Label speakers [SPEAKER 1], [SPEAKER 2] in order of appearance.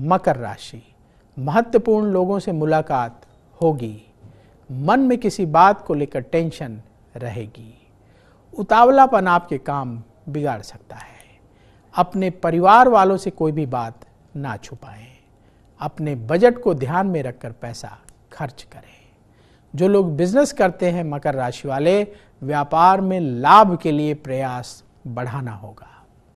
[SPEAKER 1] मकर राशि महत्वपूर्ण लोगों से मुलाकात होगी मन में किसी बात को लेकर टेंशन रहेगी उतावलापन आपके काम बिगाड़ सकता है अपने परिवार वालों से कोई भी बात ना छुपाएं अपने बजट को ध्यान में रखकर पैसा खर्च करें जो लोग बिजनेस करते हैं मकर राशि वाले व्यापार में लाभ के लिए प्रयास बढ़ाना होगा